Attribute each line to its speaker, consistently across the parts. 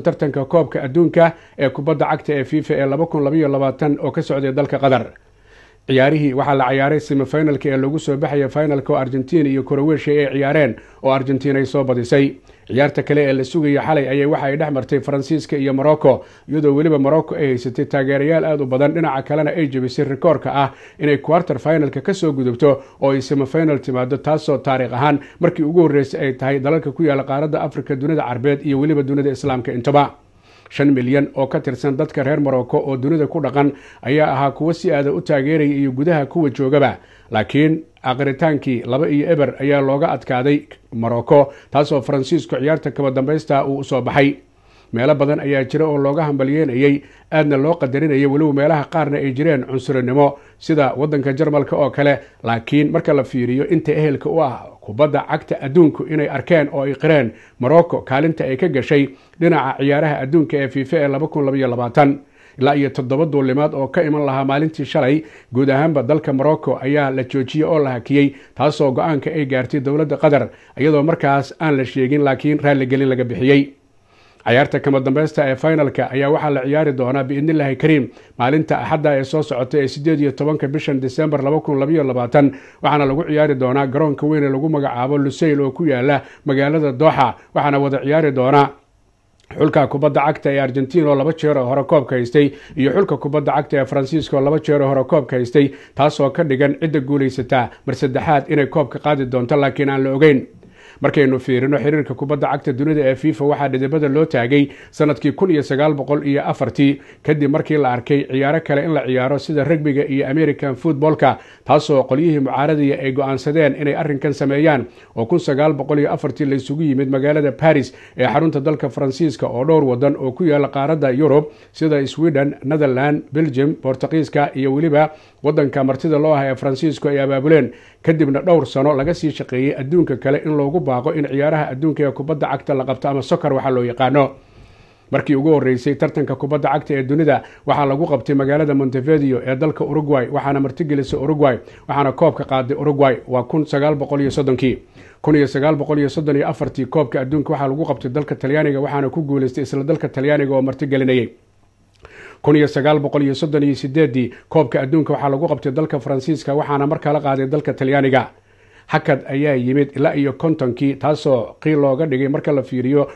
Speaker 1: xasuusan tartanka koobka adduunka ee kubadda cagta ee fifa ee oo ka socday dalka qatar ciyaarihii waxaa la ciyaaray semifinalka ee lagu soo baxaya finalka oo argentina iyo crowethia ay ciyaareen oo argentina ay soo badisay ciyaarta kale ee la sugaya xalay ayay waxa ay dhex martay faransiiska iyo morocco iyadoo weliba morocco ay haysatay taageerayaal aada u badan dhinaca kalena ay jebisay rikoorka ah inay quarter finalka ka soo gudubto oo ay semifinal timaado taasoo taariikh ahaan markii ugu horreysay ay tahay dalalka ku yaala qaaradda afrika dunida carbeed iyo weliba dunida islaamka intaba shan milyan oo ka tirsan dadka reer morocco oo dunida ku dhaqan ayaa ahaa kuwo si aada u taageeraya iyo gudaha kuwa joogaba laakiin aqritaankii laba iyo eber ayaa looga adkaaday marocco taasoo faransiisku ciyaarta kaba dambaysta uu usoo baxay meelo badan ayaa jira oo looga hambalyeynayay aadna loo qadarinayay weliba meelaha qaarna ay jireen cunsurinimo sida waddanka jarmalka oo kale laakiin marka la fiiriyo inta ehelka u ah kubadda cagta adduunku inay arkeen oo ay qireen morocco kaalinta ay ka gashay dhinaca ciyaaraha adduunka ee fiifa ee ilaa iyo toddoba duulimaad oo ka iman lahaa maalintii shalay guud ahaanba dalka morocco ayaa la joojiyey oo la hakiyey taasoo go-aanka ay gaartay dowladda qatar iyadoo markaas aan la sheegin laakiin raalligelin laga bixiyey cayaarta kama dambaysta ee finalka ayaa waxaa la ciyaari doonaa biidnillaahi kariim maalinta axadda ee soo socota ee siddeed iyo tobanka bishan labaatan waxaana lagu ciyaari doonaa garoonka weyn ee lagu magacaabo luseyl oo ku yaala magaalada dooxa waxaana wada ciyaari doonaa xulka kubadda cagta ee argentiin oo laba jeer oo hore koobka haystay iyo xulka kubadda cagta ee faransiiska oo laba jeer oo hore koobka haystay taasoo ka dhigan cidda guulaysataa mar saddexaad inay koobka qaadi doonto laakiin aan la ogeyn markaynu fiirino xiriirka kubadda cagta dunida ee fifa waxaa dhidibada loo taagay sanadkii kun iyo sagaal boqol iyo afartii kadib markii la arkay ciyaaro kale in la ciyaaro sida rugbiga iyo american footballka taasoo qolyihii mucaaradaya ay go-aansadeen inay arrinkan sameeyaan oo kun sagaal boqol iyo afartii laysugu yimid magaalada baris ee xarunta dalka faransiiska oo dhowr wadan oo ku yaala qaaradda yurub sida sweden netherland belgium bortuqiiska iyo weliba wadanka martida loo aha ee faransiisku ay abaabuleen kadibna dhowr sano laga sii shaqeeyey adduunka kale in loogu baaqo in ciyaaraha adduunka ee kubadda cagta la qabto ama socar waxa loo yaqaano markii ugu horeysay tartanka kubadda cagta ee dunida waxaa lagu qabtay magaalada montevideo ee dalka uruguay waxaana martigelisay uruguay waxaana koobka qaaday uruguay waa kii koobka adduunka waxaa lagu qabtay dalka talyaaniga waxaana ku guuleystay isla dalka talyaaniga oo martigelinayay koobka adduunka waxaa lagu qabtay dalka faransiiska waxaana markala qaaday dalka talyaaniga hakad ayaa yimid ilaa iyo kontonkii taasoo qii looga dhigay marka la fiiriyo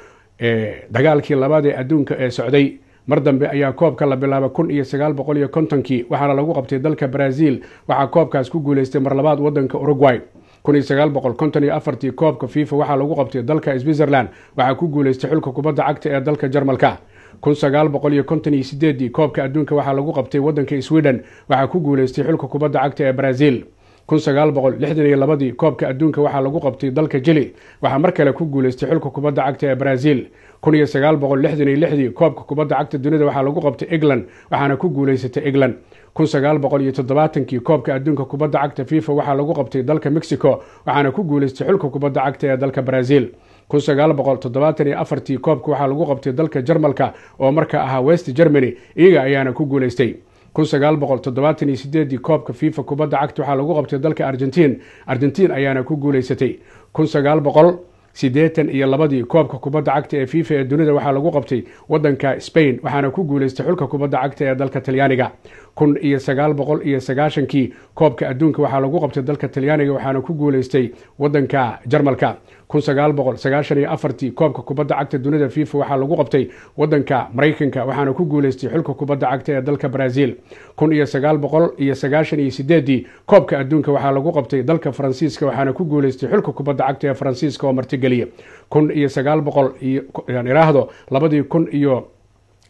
Speaker 1: dagaalkii labaad ee adduunka ee socday mar dambe ayaa koobka la bilaabay kun iyo sagaal boqol iyo kontonkii waxaana lagu qabtay dalka brazil waxaa koobkaas ku guuleystay mar labaad wadanka uruguay kun iyo sagaal boqol konton iyo afartii koobka fifa waxaa lagu qabtay dalka switzerland waxaa ku guuleystay xulka kubadda cagta ee dalka jarmalka kun sagaal boqol iyo konton iyo sideedii koobka adduunka waxaa lagu qabtay wadanka sweden waxaa ku guuleystay xulka kubadda cagta ee brazil kun sagaal boqol lixdan iyo labadii koobka adduunka waxaa lagu qabtay dalka jili waxaa mar kale ku guulaystay xulka kubadda cagta ee brazil kun iyo sagaal boqol lixdan iyo lixdii koobka kubadda cagta dunida waxaa lagu qabtay england waxaana ku guulaysatay england kun sagaal boqol iyo toddobaatankii koobka adduunka kubadda cagta fifa waxaa lagu qabtay dalka mexico waxaana ku guuleystay xulka kubadda cagta ee dalka brazil kun sagaal boqol toddobaatan iyo afartii koobka waxaa lagu qabtay dalka jarmalka oo marka ahaa west germany iyaga ayaana ku guulaystay kunsagaalboqoltoddobaataniyosiddeedii koobka fifa kubadda cagta waxaa lagu qabtay dalka argentiin argentiin ayaana ku guuleysatay kunsagaa boqol siddeetan iyo labadii koobka kubadda cagta ee fifa ee dunida waxaa lagu qabtay wadanka spain waxaana ku guuleystay xulka kubadda cagta ee dalka talyaaniga kun iyo sagaal boqol iyo sagaashankii koobka adduunka waxaa lagu qabtay dalka talyaaniga waxaana ku guuleystay wadanka jarmalka aaaafartii koobka kubadda cagta dunida fifa waxaa lagu qabtay wadanka maraykanka waxaana ku guuleystay xulka kubadda cagta ee dalka brazil iyoiyoaaaiyoieedii koobka adduunka waxaa lagu qabtay dalka faransiiska waxaana ku guuleystay xulka kubadda cagta ee faransiiska oo martigeliya uniyoaaoiraahdo labadii kun iyo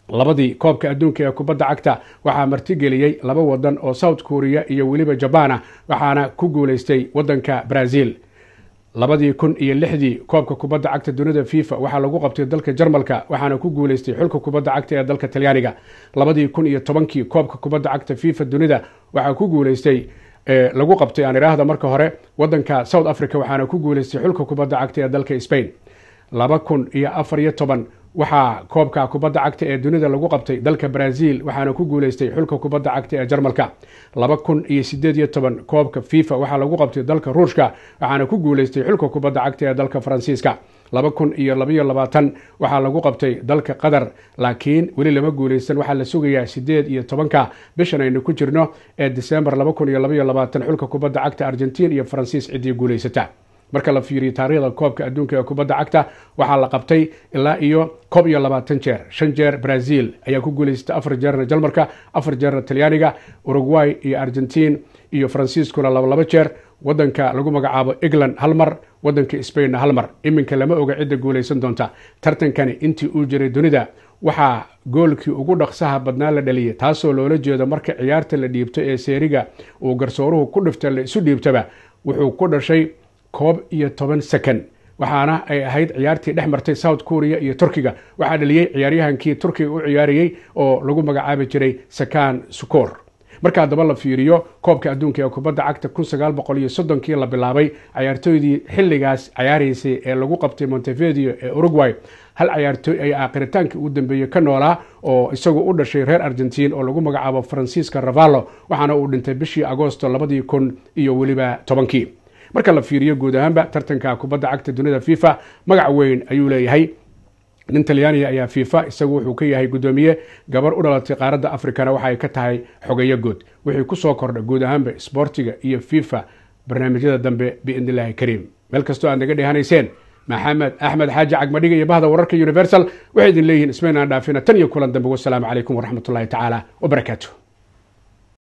Speaker 1: labadii koobka adduunka ee kubadda cagta waxaa martigeliyey laba wadan oo south korea iyo weliba jabaana waxaana ku guuleystay wadanka brazil labadii kun iyo lixdii koobka kubadda cagta dunida fifa waxaa lagu qabtay dalka jarmalka waxaana ku guulaystay xulka kubadda cagta ee dalka talyaaniga labadii kun iyo tobankii koobka kubadda cagta fifa dunida waxaa ku guuleystay eh, lagu qabtay aan idhaahda marka hore wadanka south africa waxaana ku guuleystay xulka kubadda cagta ee dalka spain laba kun iyo afar iyo toban waxaa koobka kubadda cagta ee dunida lagu qabtay dalka braziil waxaana ku guulaystay xulka kubadda cagta ee jarmalka laba kun iyo sideed iyo toban koobka fifa waxaa lagu qabtay dalka ruushka waxaana ku guulaystay xulka kubadda cagta ee dalka faransiiska laba kun iyo labaiyo labaatan waxaa lagu qabtay dalka qatar laakiin weli lama guulaysan waxaa la sugayaa sideed iyo tobanka bishan aynu ku jirno ee disembar laba kun iyo labaiyo labaatan xulka kubadda cagta argentiin iyo faransiis ciddii guulaysata marka la fiiriyo taariikhda koobka adduunka ee kubadda cagta waxaa la qabtay ilaa iyo koob iyo labaatan jeer shan jeer brazil ayaa ku guulaysatay afar jeerna jalmarka afar jeerna talyaaniga uruguay iyo argentiin iyo faransiiskuna labalaba jeer wadanka lagu magacaabo england hal mar wadanka spainna hal mar iminka lama oga cidda guulaysan doonta tartankani intii uu jiray dunida waxaa goolkii ugu dhaqsaha badnaa la dhaliyay taasoo loola jeedo marka ciyaarta la dhiibto ee seeriga uu garsooruhu ku dhifta la isu dhiibtaba wuxuu ku dhashay koob iyo toban second waxaana ay ahayd ciyaartii dhex martay south korea iyo turkiga waxaa dhaliyey ciyaaryahankii turkiga u ciyaarayey oo lagu magacaabi jiray sakaan sukor marka daba la fiiriyo koobka adduunka ee kubadda cagta kun sagaal boqol iyo soddonkii la bilaabay cayaartooydii xilligaas cayaaraysay ee lagu qabtay montevideo ee uruguay hal cayaartooy ayaa aakhiritaanka u dambeeyey ka noolaa oo isagu u dhashay reer argentiin oo lagu magacaabo faransiiska ravalo waxaana uu dhintay bishii agoosto labadii kun iyo weliba tobankii marka la fiiriyo guud ahaanba tartanka kubadda cagta dunida fifa magac weyn ayuu leeyahay nin talyaaniya ayaa fifa isagu wuxuu ka yahay guddoomiye gabar u dhalatay qaaradda afrikana waxa ay ka tahay xogeeyo good wixii kusoo kordha guud ahaanba sboortiga iyo fifa barnaamijyada dambe biidn kariim meel kastoo aad naga dhehanayseen maxamed axmed xaaji cagmadhiga iyo bahda wararka universal waxay idin leeyihiin ismaynaan dhaafina tan iyo kulan dambe wasalaamu calaykum waraxmatullaahi tacaala wabarakaatu